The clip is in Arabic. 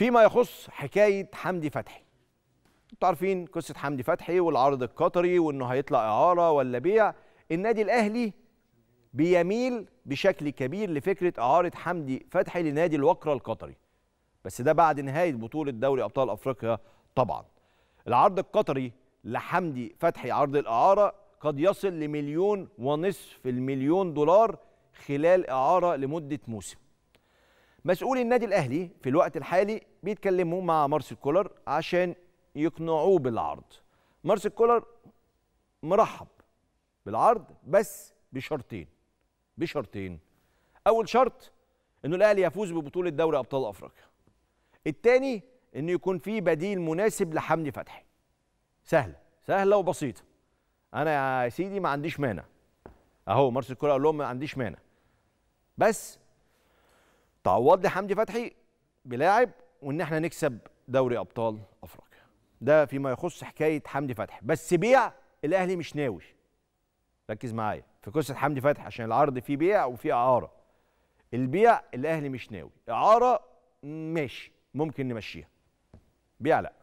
فيما يخص حكايه حمدي فتحي انتوا عارفين قصه حمدي فتحي والعرض القطري وانه هيطلع اعاره ولا بيع النادي الاهلي بيميل بشكل كبير لفكره اعاره حمدي فتحي لنادي الوقره القطري بس ده بعد نهايه بطوله دوري ابطال افريقيا طبعا العرض القطري لحمدي فتحي عرض الاعاره قد يصل لمليون ونصف المليون دولار خلال اعاره لمده موسم مسؤولي النادي الاهلي في الوقت الحالي بيتكلموا مع مارسيل كولر عشان يقنعوه بالعرض مارسيل كولر مرحب بالعرض بس بشرطين بشرطين اول شرط انه الاهلي يفوز ببطوله دوري ابطال افريقيا الثاني انه يكون في بديل مناسب لحمدي فتحي سهله سهله وبسيطه انا يا سيدي ما عنديش مانع اهو مارسيل كولر قال لهم ما عنديش مانع بس تعوض لي حمدي فتحي بلاعب وان احنا نكسب دوري ابطال افريقيا ده فيما يخص حكايه حمدي فتحي بس بيع الاهلي مش ناوي ركز معايا في قصه حمدي فتحي عشان العرض فيه بيع وفيه اعاره البيع الاهلي مش ناوي اعاره ماشي ممكن نمشيها بيع لا